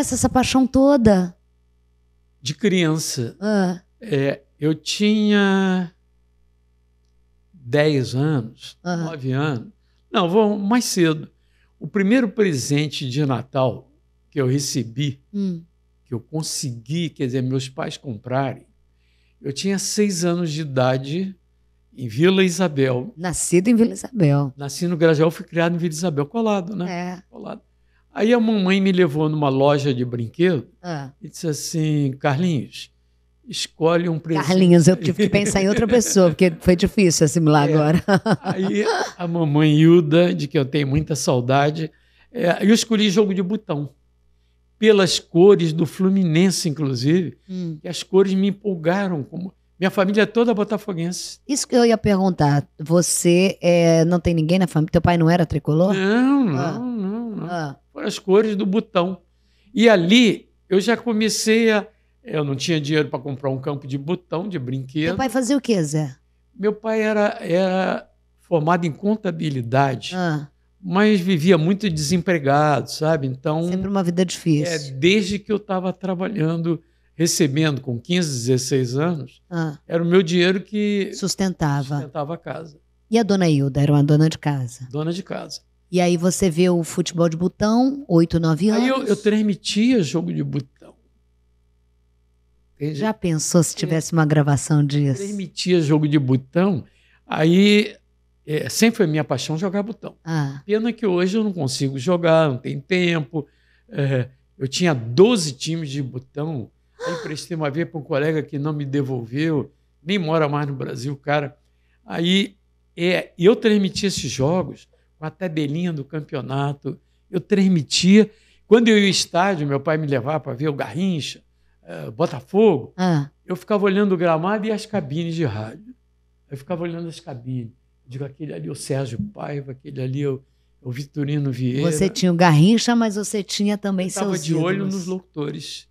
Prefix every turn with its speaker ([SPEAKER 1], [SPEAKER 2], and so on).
[SPEAKER 1] começa essa paixão toda?
[SPEAKER 2] De criança. Ah. É, eu tinha 10 anos, ah. anos. Não, vou mais cedo. O primeiro presente de Natal que eu recebi, hum. que eu consegui, quer dizer, meus pais comprarem, eu tinha seis anos de idade em Vila Isabel.
[SPEAKER 1] Nascido em Vila Isabel.
[SPEAKER 2] Nasci no Grajaú, fui criado em Vila Isabel, colado, né? É. Colado. Aí a mamãe me levou numa loja de brinquedo ah. e disse assim: Carlinhos, escolhe um presente. Carlinhos, eu tive que pensar em outra
[SPEAKER 1] pessoa, porque foi difícil assimilar é. agora.
[SPEAKER 2] Aí a mamãe Hilda, de que eu tenho muita saudade, é, eu escolhi jogo de botão. Pelas cores do Fluminense, inclusive, hum. que as cores me empolgaram. Como... Minha família é toda botafoguense.
[SPEAKER 1] Isso que eu ia perguntar. Você é, não tem ninguém na família? Teu pai não era tricolor? Não, não, ah.
[SPEAKER 2] não né? Ah. Foram as cores do botão. E ali eu já comecei a. Eu não tinha dinheiro para comprar um campo de botão, de brinquedo. Meu pai
[SPEAKER 1] fazia o quê, Zé?
[SPEAKER 2] Meu pai era, era formado em contabilidade, ah. mas vivia muito desempregado, sabe? Então. Sempre uma vida difícil. É, desde que eu estava trabalhando recebendo com 15, 16 anos, ah. era o meu dinheiro que sustentava. sustentava a casa.
[SPEAKER 1] E a dona Hilda era uma dona de
[SPEAKER 2] casa? Dona de casa.
[SPEAKER 1] E aí você vê o futebol de botão, 8, 9 anos. Aí eu,
[SPEAKER 2] eu transmitia jogo de botão.
[SPEAKER 1] Já pensou se tivesse uma gravação
[SPEAKER 2] disso? Transmitia jogo de botão. Aí é, sempre foi minha paixão jogar botão. Ah. Pena que hoje eu não consigo jogar, não tem tempo. É, eu tinha 12 times de botão. Aí prestei uma vez para um colega que não me devolveu, nem mora mais no Brasil, cara. Aí é, eu transmiti esses jogos com a tabelinha do campeonato. Eu transmitia. Quando eu ia ao estádio, meu pai me levava para ver o Garrincha, eh, Botafogo. Ah. Eu ficava olhando o gramado e as cabines de rádio. Eu ficava olhando as cabines. Eu digo, aquele ali é o Sérgio Paiva, aquele ali é o, é o Vitorino Vieira. Você tinha
[SPEAKER 1] o Garrincha, mas você tinha também eu seus de ídolos. de olho nos
[SPEAKER 2] locutores.